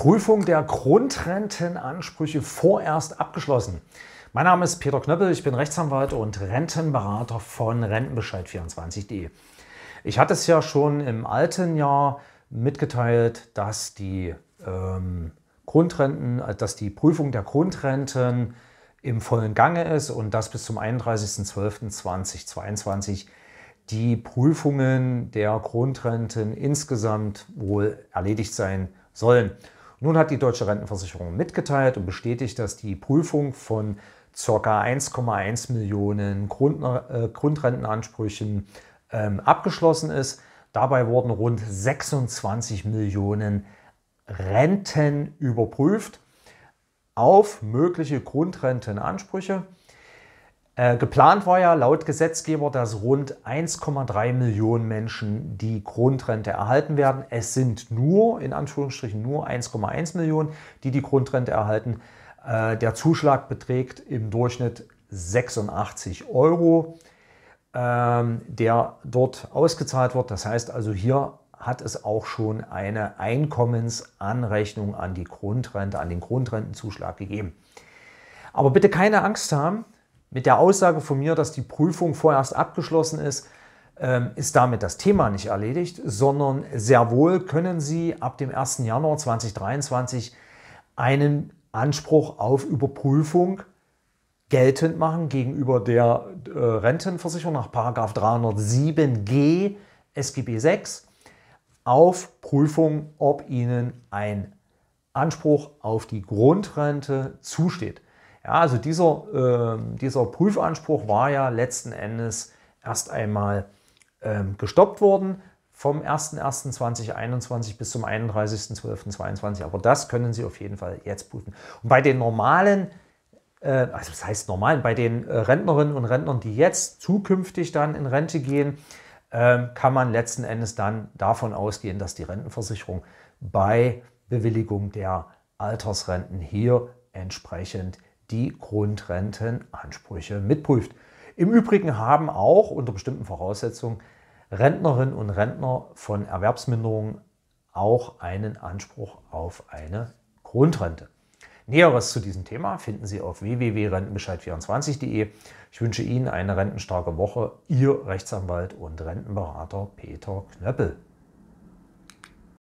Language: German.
Prüfung der Grundrentenansprüche vorerst abgeschlossen. Mein Name ist Peter Knöppel, ich bin Rechtsanwalt und Rentenberater von Rentenbescheid24.de. Ich hatte es ja schon im alten Jahr mitgeteilt, dass die ähm, Grundrenten, äh, dass die Prüfung der Grundrenten im vollen Gange ist und dass bis zum 31.12.2022 die Prüfungen der Grundrenten insgesamt wohl erledigt sein sollen. Nun hat die Deutsche Rentenversicherung mitgeteilt und bestätigt, dass die Prüfung von ca. 1,1 Millionen Grund, äh, Grundrentenansprüchen ähm, abgeschlossen ist. Dabei wurden rund 26 Millionen Renten überprüft auf mögliche Grundrentenansprüche. Äh, geplant war ja laut Gesetzgeber, dass rund 1,3 Millionen Menschen die Grundrente erhalten werden. Es sind nur, in Anführungsstrichen, nur 1,1 Millionen, die die Grundrente erhalten. Äh, der Zuschlag beträgt im Durchschnitt 86 Euro, ähm, der dort ausgezahlt wird. Das heißt also, hier hat es auch schon eine Einkommensanrechnung an die Grundrente, an den Grundrentenzuschlag gegeben. Aber bitte keine Angst haben, mit der Aussage von mir, dass die Prüfung vorerst abgeschlossen ist, ähm, ist damit das Thema nicht erledigt, sondern sehr wohl können Sie ab dem 1. Januar 2023 einen Anspruch auf Überprüfung geltend machen gegenüber der äh, Rentenversicherung nach 307g SGB 6 auf Prüfung, ob Ihnen ein Anspruch auf die Grundrente zusteht. Ja, also dieser, äh, dieser Prüfanspruch war ja letzten Endes erst einmal äh, gestoppt worden vom 01.01.2021 bis zum 31.12.2022. Aber das können Sie auf jeden Fall jetzt prüfen. Und bei den normalen äh, also das heißt normal, bei den äh, Rentnerinnen und Rentnern, die jetzt zukünftig dann in Rente gehen, ähm, kann man letzten Endes dann davon ausgehen, dass die Rentenversicherung bei Bewilligung der Altersrenten hier entsprechend die Grundrentenansprüche mitprüft. Im Übrigen haben auch unter bestimmten Voraussetzungen Rentnerinnen und Rentner von Erwerbsminderungen auch einen Anspruch auf eine Grundrente. Näheres zu diesem Thema finden Sie auf www.rentenbescheid24.de. Ich wünsche Ihnen eine rentenstarke Woche. Ihr Rechtsanwalt und Rentenberater Peter Knöppel.